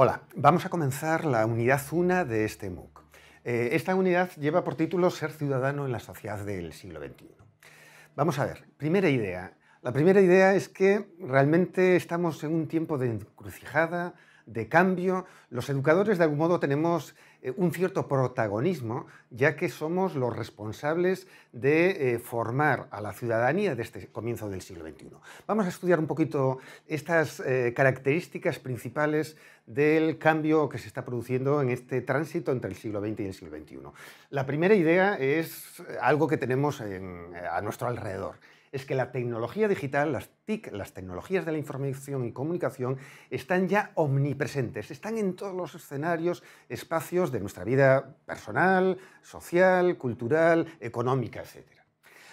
Hola, vamos a comenzar la unidad 1 de este MOOC. Eh, esta unidad lleva por título Ser ciudadano en la sociedad del siglo XXI. Vamos a ver, primera idea. La primera idea es que realmente estamos en un tiempo de encrucijada, de cambio. Los educadores de algún modo tenemos eh, un cierto protagonismo, ya que somos los responsables de eh, formar a la ciudadanía de este comienzo del siglo XXI. Vamos a estudiar un poquito estas eh, características principales del cambio que se está produciendo en este tránsito entre el siglo XX y el siglo XXI. La primera idea es algo que tenemos a nuestro alrededor, es que la tecnología digital, las TIC, las tecnologías de la información y comunicación, están ya omnipresentes, están en todos los escenarios, espacios de nuestra vida personal, social, cultural, económica, etc.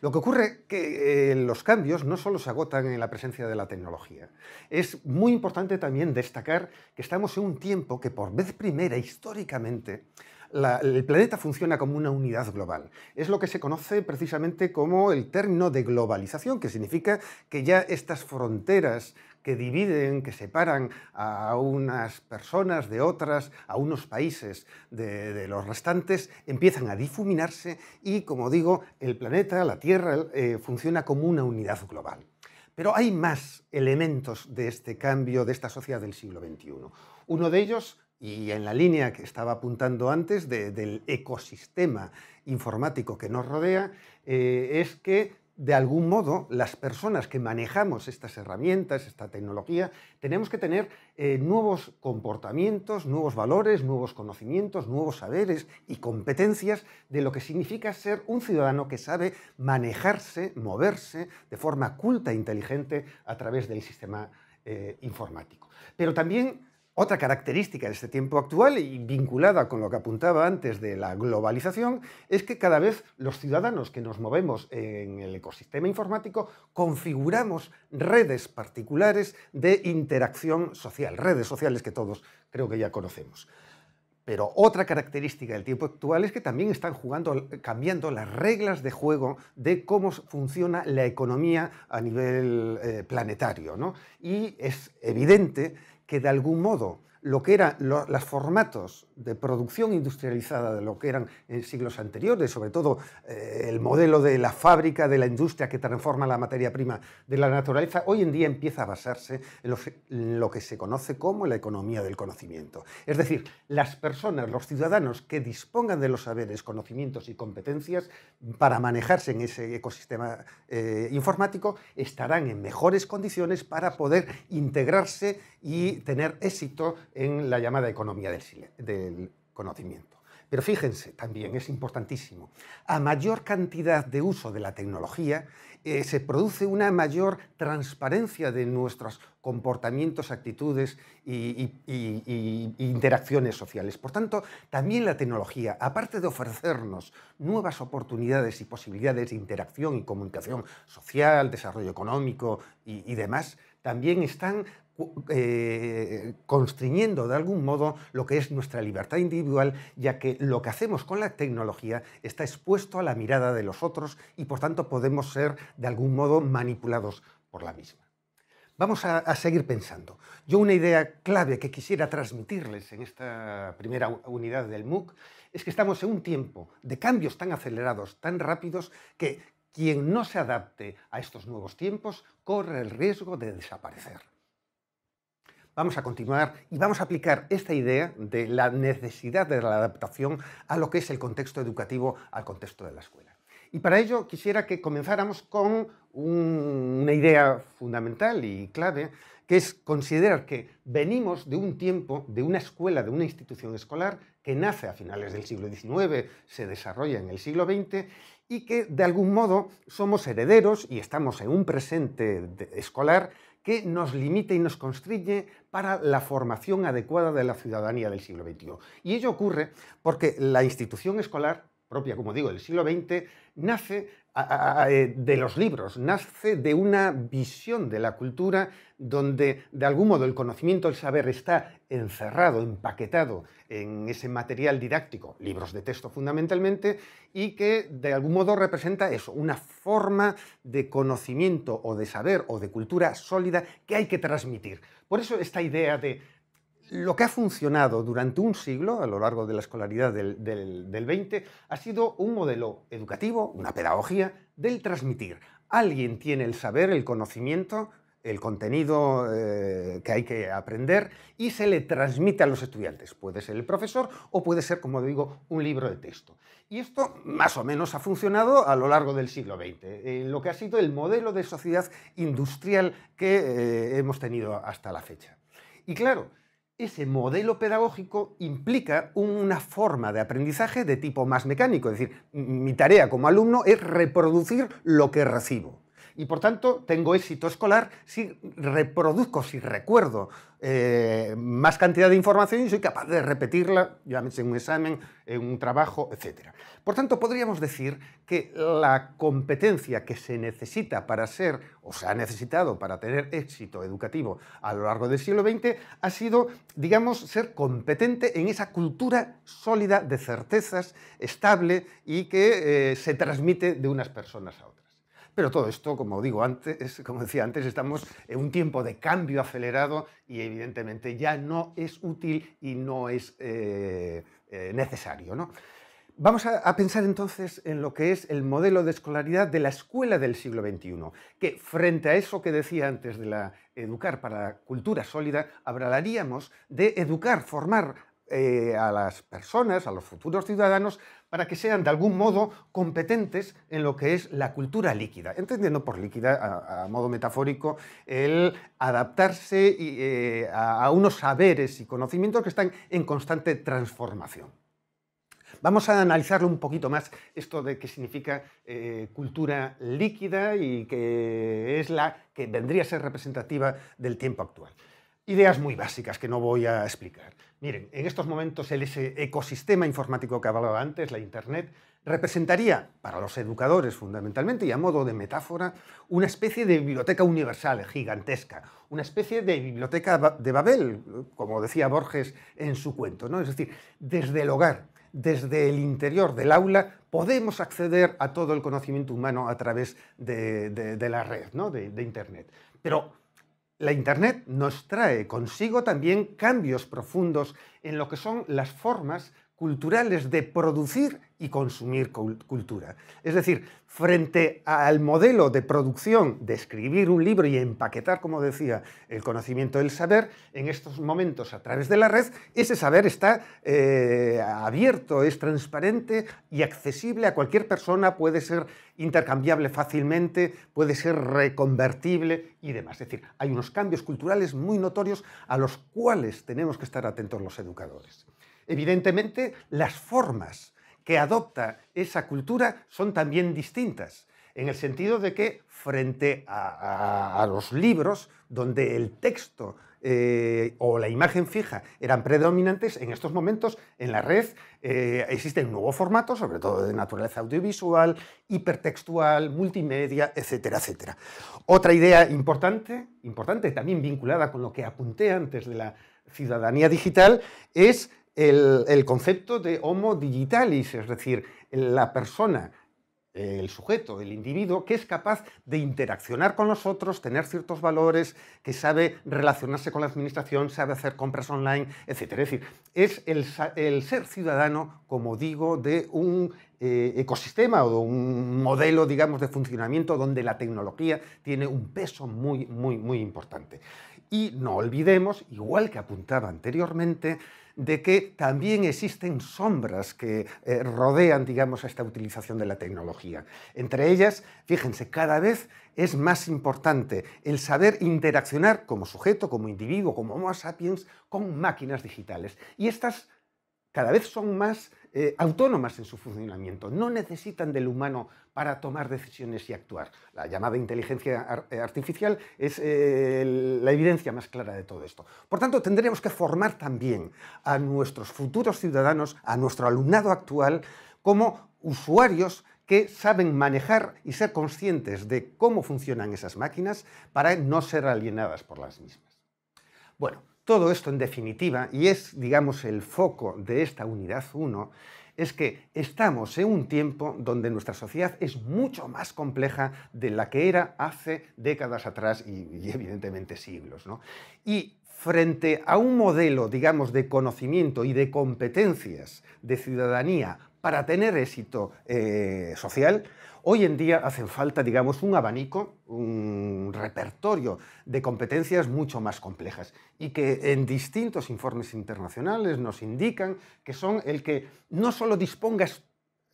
Lo que ocurre es que eh, los cambios no solo se agotan en la presencia de la tecnología. Es muy importante también destacar que estamos en un tiempo que por vez primera históricamente el planeta funciona como una unidad global. Es lo que se conoce precisamente como el término de globalización, que significa que ya estas fronteras que dividen, que separan a unas personas de otras, a unos países de, los restantes, empiezan a difuminarse y, como digo, el planeta, la Tierra, eh, funciona como una unidad global. Pero hay más elementos de este cambio, de esta sociedad del siglo XXI. Uno de ellos y en la línea que estaba apuntando antes del ecosistema informático que nos rodea, eh, es que de algún modo las personas que manejamos estas herramientas, esta tecnología, tenemos que tener eh, nuevos comportamientos, nuevos valores, nuevos conocimientos, nuevos saberes y competencias de lo que significa ser un ciudadano que sabe manejarse, moverse de forma culta e inteligente a través del sistema eh, informático. Pero también otra característica de este tiempo actual, y vinculada con lo que apuntaba antes de la globalización, es que cada vez los ciudadanos que nos movemos en el ecosistema informático configuramos redes particulares de interacción social, redes sociales que todos creo que ya conocemos. Pero otra característica del tiempo actual es que también están jugando, cambiando las reglas de juego de cómo funciona la economía a nivel eh, planetario. Y es evidente que de algún modo lo que eran los formatos de producción industrializada de lo que eran en siglos anteriores, sobre todo eh, el modelo de la fábrica, de la industria que transforma la materia prima de la naturaleza, hoy en día empieza a basarse en, lo que se conoce como la economía del conocimiento. Es decir, las personas, los ciudadanos que dispongan de los saberes, conocimientos y competencias para manejarse en ese ecosistema eh, informático estarán en mejores condiciones para poder integrarse y tener éxito en la llamada economía del, conocimiento. Pero fíjense, también es importantísimo, a mayor cantidad de uso de la tecnología, eh, se produce una mayor transparencia de nuestros comportamientos, actitudes e interacciones sociales. Por tanto, también la tecnología, aparte de ofrecernos nuevas oportunidades y posibilidades de interacción y comunicación social, desarrollo económico y demás, también están eh, de algún modo lo que es nuestra libertad individual, ya que lo que hacemos con la tecnología está expuesto a la mirada de los otros y por tanto podemos ser de algún modo manipulados por la misma. Vamos a, a, seguir pensando. Yo una idea clave que quisiera transmitirles en esta primera unidad del MOOC es que estamos en un tiempo de cambios tan acelerados, tan rápidos, que quien no se adapte a estos nuevos tiempos corre el riesgo de desaparecer vamos a continuar y vamos a aplicar esta idea de la necesidad de la adaptación a lo que es el contexto educativo, al contexto de la escuela. Y para ello quisiera que comenzáramos con una idea fundamental y clave, que es considerar que venimos de un tiempo, de una escuela, de una institución escolar que nace a finales del siglo XIX, se desarrolla en el siglo XX y que de algún modo somos herederos y estamos en un presente escolar que nos limita y nos constriñe para la formación adecuada de la ciudadanía del siglo XXI. Y ello ocurre porque la institución escolar propia, como digo, del siglo XX, nace eh, de los libros, nace de una visión de la cultura donde de algún modo el conocimiento, el saber está encerrado, empaquetado en ese material didáctico, libros de texto fundamentalmente, y que de algún modo representa eso, una forma de conocimiento o de saber o de cultura sólida que hay que transmitir. Por eso esta idea de lo que ha funcionado durante un siglo a lo largo de la escolaridad del, del, 20 ha sido un modelo educativo, una pedagogía del transmitir. Alguien tiene el saber, el conocimiento, el contenido eh, que hay que aprender y se le transmite a los estudiantes. Puede ser el profesor o puede ser, como digo, un libro de texto. Y esto más o menos ha funcionado a lo largo del siglo XX, en eh, lo que ha sido el modelo de sociedad industrial que eh, hemos tenido hasta la fecha. Y claro, ese modelo pedagógico implica una forma de aprendizaje de tipo más mecánico, es decir, mi tarea como alumno es reproducir lo que recibo y por tanto tengo éxito escolar si reproduzco, si recuerdo eh, más cantidad de información y soy capaz de repetirla, en un examen, en un trabajo, etc. Por tanto, podríamos decir que la competencia que se necesita para ser, o se ha necesitado para tener éxito educativo a lo largo del siglo XX, ha sido, digamos, ser competente en esa cultura sólida de certezas, estable y que eh, se transmite de unas personas a otras. Pero todo esto, como digo antes, como decía antes, estamos en un tiempo de cambio acelerado y evidentemente ya no es útil y no es eh, eh, necesario. ¿no? Vamos a, pensar entonces en lo que es el modelo de escolaridad de la escuela del siglo XXI, que frente a eso que decía antes de la educar para cultura sólida, hablaríamos de educar, formar eh, a las personas, a los futuros ciudadanos, para que sean de algún modo competentes en lo que es la cultura líquida, entendiendo por líquida, a, modo metafórico, el adaptarse eh, a, unos saberes y conocimientos que están en constante transformación. Vamos a analizarlo un poquito más, esto de qué significa eh, cultura líquida y que es la que vendría a ser representativa del tiempo actual. Ideas muy básicas que no voy a explicar. Miren, en estos momentos ese ecosistema informático que hablaba antes, la Internet, representaría, para los educadores fundamentalmente y a modo de metáfora, una especie de biblioteca universal gigantesca, una especie de biblioteca de Babel, como decía Borges en su cuento. ¿no? Es decir, desde el hogar, desde el interior del aula, podemos acceder a todo el conocimiento humano a través de, la red, ¿no? de, de Internet. Pero la Internet nos trae consigo también cambios profundos en lo que son las formas culturales de producir y consumir cultura. Es decir, frente al modelo de producción de escribir un libro y empaquetar, como decía, el conocimiento del saber, en estos momentos a través de la red, ese saber está eh, abierto, es transparente y accesible a cualquier persona, puede ser intercambiable fácilmente, puede ser reconvertible y demás. Es decir, hay unos cambios culturales muy notorios a los cuales tenemos que estar atentos los educadores. Evidentemente, las formas que adopta esa cultura son también distintas, en el sentido de que frente a, los libros, donde el texto eh, o la imagen fija eran predominantes, en estos momentos en la red eh, existen nuevos formatos, sobre todo de naturaleza audiovisual, hipertextual, multimedia, etcétera, etcétera. Otra idea importante, importante también vinculada con lo que apunté antes de la ciudadanía digital, es el, concepto de homo digitalis, es decir, la persona el sujeto, el individuo, que es capaz de interaccionar con los otros, tener ciertos valores, que sabe relacionarse con la administración, sabe hacer compras online, etc. Es decir, es el, ser ciudadano, como digo, de un eh, ecosistema o de un modelo, digamos, de funcionamiento donde la tecnología tiene un peso muy, muy, muy importante. Y no olvidemos, igual que apuntaba anteriormente, de que también existen sombras que eh, rodean, digamos, esta utilización de la tecnología. Entre ellas, fíjense, cada vez es más importante el saber interaccionar como sujeto, como individuo, como Homo sapiens, con máquinas digitales. Y estas cada vez son más eh, autónomas en su funcionamiento, no necesitan del humano para tomar decisiones y actuar. La llamada inteligencia eh, artificial es eh, la evidencia más clara de todo esto. Por tanto, tendremos que formar también a nuestros futuros ciudadanos, a nuestro alumnado actual, como usuarios que saben manejar y ser conscientes de cómo funcionan esas máquinas para no ser alienadas por las mismas. Bueno, todo esto en definitiva, y es, digamos, el foco de esta unidad 1, es que estamos en un tiempo donde nuestra sociedad es mucho más compleja de la que era hace décadas atrás y, evidentemente siglos. ¿no? frente a un modelo, digamos, de conocimiento y de competencias de ciudadanía para tener éxito eh, social, hoy en día hacen falta, digamos, un abanico, un repertorio de competencias mucho más complejas y que en distintos informes internacionales nos indican que son el que no solo dispongas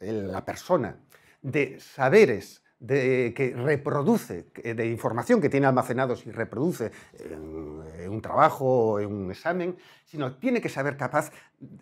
eh, la persona de saberes de, que reproduce, eh, de información que tiene almacenados y reproduce en, un trabajo o en un examen, sino tiene que, saber capaz,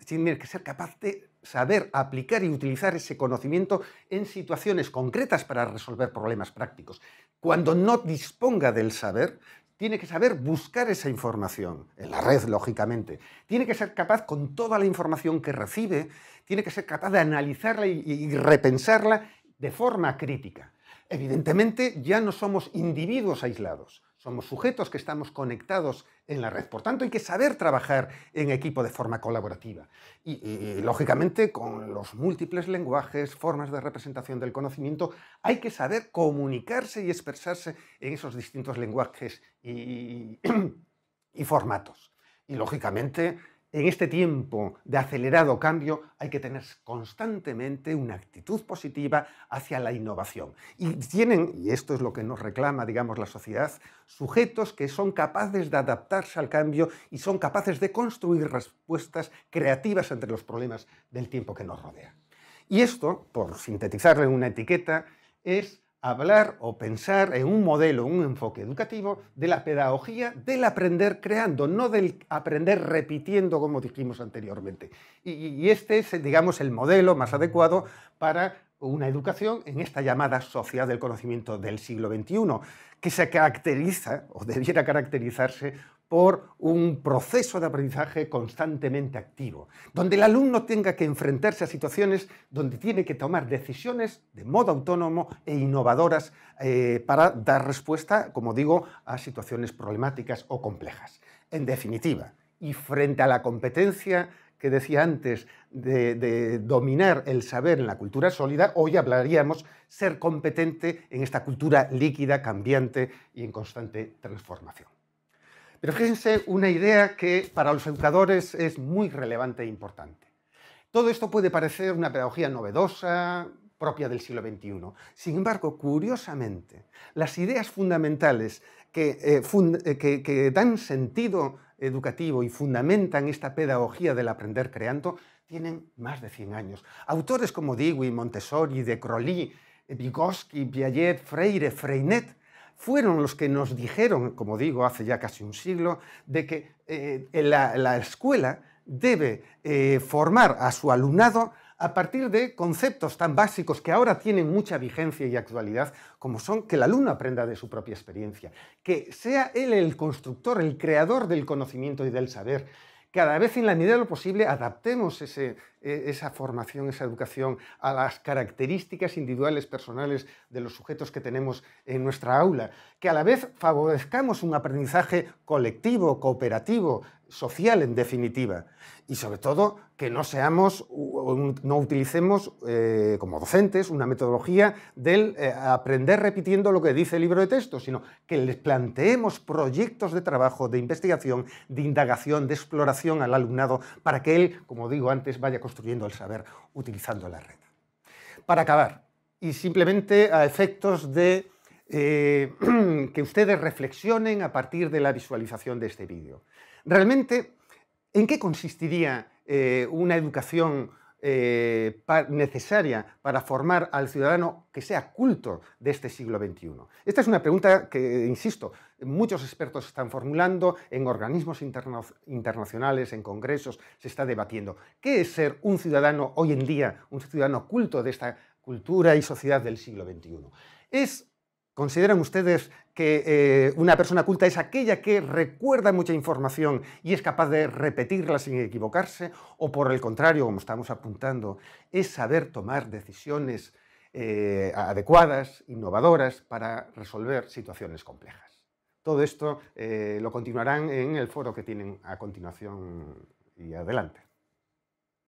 que ser capaz de saber aplicar y utilizar ese conocimiento en situaciones concretas para resolver problemas prácticos. Cuando no disponga del saber, tiene que saber buscar esa información, en la red, lógicamente. Tiene que ser capaz, con toda la información que recibe, tiene que ser capaz de analizarla y repensarla de forma crítica. Evidentemente ya no somos individuos aislados, somos sujetos que estamos conectados en la red. Por tanto, hay que saber trabajar en equipo de forma colaborativa. Y, lógicamente, con los múltiples lenguajes, formas de representación del conocimiento, hay que saber comunicarse y expresarse en esos distintos lenguajes y formatos. Y lógicamente, en este tiempo de acelerado cambio hay que tener constantemente una actitud positiva hacia la innovación. Y tienen, y esto es lo que nos reclama, digamos, la sociedad, sujetos que son capaces de adaptarse al cambio y son capaces de construir respuestas creativas ante los problemas del tiempo que nos rodea. Y esto, por sintetizarle en una etiqueta, es hablar o pensar en un modelo, un enfoque educativo de la pedagogía del aprender creando, no del aprender repitiendo como dijimos anteriormente. Y, este es, digamos, el modelo más adecuado para una educación en esta llamada sociedad del conocimiento del siglo XXI, que se caracteriza o debiera caracterizarse por un proceso de aprendizaje constantemente activo, donde el alumno tenga que enfrentarse a situaciones donde tiene que tomar decisiones de modo autónomo e innovadoras eh, para dar respuesta, como digo, a situaciones problemáticas o complejas. En definitiva, y frente a la competencia que decía antes de, de, dominar el saber en la cultura sólida, hoy hablaríamos ser competente en esta cultura líquida, cambiante y en constante transformación. Pero fíjense una idea que para los educadores es muy relevante e importante. Todo esto puede parecer una pedagogía novedosa, propia del siglo XXI. Sin embargo, curiosamente, las ideas fundamentales eh, eh, que, dan sentido educativo y fundamentan esta pedagogía del aprender creando tienen más de 100 años. Autores como Dewey, Montessori, de Croly, Vygotsky, Piaget, Freire, Freinet fueron los que nos dijeron, como digo, hace ya casi un siglo, de que eh, la, escuela debe eh, formar a su alumnado a partir de conceptos tan básicos que ahora tienen mucha vigencia y actualidad, como son que el alumno aprenda de su propia experiencia, que sea él el constructor, el creador del conocimiento y del saber. Cada vez en la medida de lo posible adaptemos ese, e, esa formación, esa educación a las características individuales personales de los sujetos que tenemos en nuestra aula, que a la vez favorezcamos un aprendizaje colectivo, cooperativo, social en definitiva, y sobre todo que no seamos, no utilicemos eh, como docentes una metodología del eh, aprender repitiendo lo que dice el libro de texto, sino que les planteemos proyectos de trabajo, de investigación, de indagación, de exploración al alumnado para que él, como digo antes, vaya construyendo el saber utilizando la red. Para acabar, y simplemente a efectos de eh, que ustedes reflexionen a partir de la visualización de este vídeo. Realmente, ¿en qué consistiría eh, una educación eh, necesaria para formar al ciudadano que sea culto de este siglo XXI? Esta es una pregunta que, insisto, muchos expertos están formulando, en organismos internacionales, en congresos, se está debatiendo. ¿Qué es ser un ciudadano hoy en día, un ciudadano culto de esta cultura y sociedad del siglo XXI? Es ¿Consideran ustedes que eh, una persona culta es aquella que recuerda mucha información y es capaz de repetirla sin equivocarse? ¿O por el contrario, como estamos apuntando, es saber tomar decisiones eh, adecuadas, innovadoras, para resolver situaciones complejas? Todo esto eh, lo continuarán en el foro que tienen a continuación y adelante.